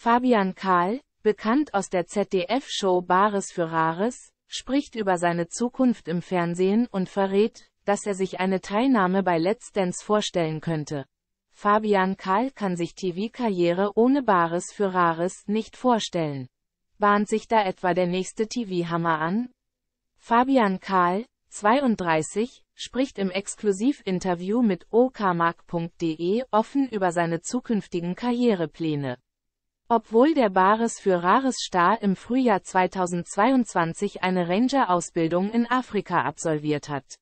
Fabian Kahl, bekannt aus der ZDF-Show Bares für Rares, spricht über seine Zukunft im Fernsehen und verrät, dass er sich eine Teilnahme bei Let's Dance vorstellen könnte. Fabian Kahl kann sich TV-Karriere ohne Bares für Rares nicht vorstellen. Bahnt sich da etwa der nächste TV-Hammer an? Fabian Kahl, 32, spricht im Exklusivinterview mit okmark.de offen über seine zukünftigen Karrierepläne. Obwohl der Bares für Rares Star im Frühjahr 2022 eine Ranger-Ausbildung in Afrika absolviert hat.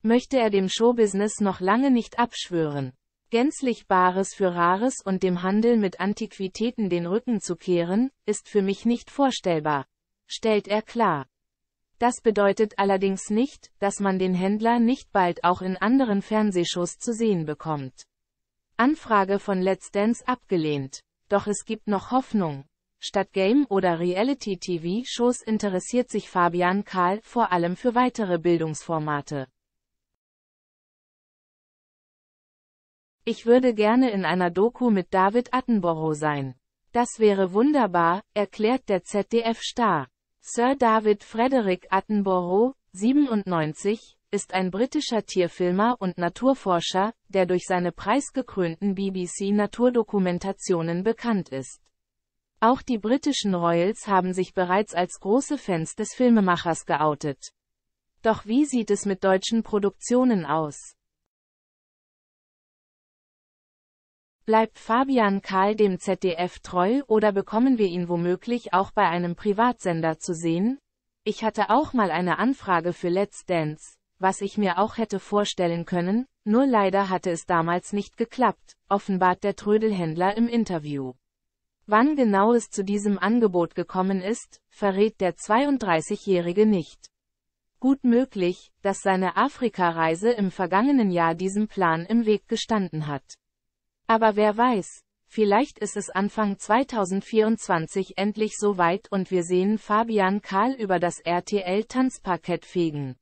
Möchte er dem Showbusiness noch lange nicht abschwören. Gänzlich Bares für Rares und dem Handel mit Antiquitäten den Rücken zu kehren, ist für mich nicht vorstellbar, stellt er klar. Das bedeutet allerdings nicht, dass man den Händler nicht bald auch in anderen Fernsehshows zu sehen bekommt. Anfrage von Let's Dance abgelehnt. Doch es gibt noch Hoffnung. Statt Game- oder Reality-TV-Shows interessiert sich Fabian Karl vor allem für weitere Bildungsformate. Ich würde gerne in einer Doku mit David Attenborough sein. Das wäre wunderbar, erklärt der ZDF-Star. Sir David Frederick Attenborough, 97, ist ein britischer Tierfilmer und Naturforscher, der durch seine preisgekrönten BBC-Naturdokumentationen bekannt ist. Auch die britischen Royals haben sich bereits als große Fans des Filmemachers geoutet. Doch wie sieht es mit deutschen Produktionen aus? Bleibt Fabian Karl dem ZDF treu oder bekommen wir ihn womöglich auch bei einem Privatsender zu sehen? Ich hatte auch mal eine Anfrage für Let's Dance, was ich mir auch hätte vorstellen können, nur leider hatte es damals nicht geklappt, offenbart der Trödelhändler im Interview. Wann genau es zu diesem Angebot gekommen ist, verrät der 32-Jährige nicht. Gut möglich, dass seine Afrikareise im vergangenen Jahr diesem Plan im Weg gestanden hat. Aber wer weiß, vielleicht ist es Anfang 2024 endlich soweit und wir sehen Fabian Karl über das RTL-Tanzparkett fegen.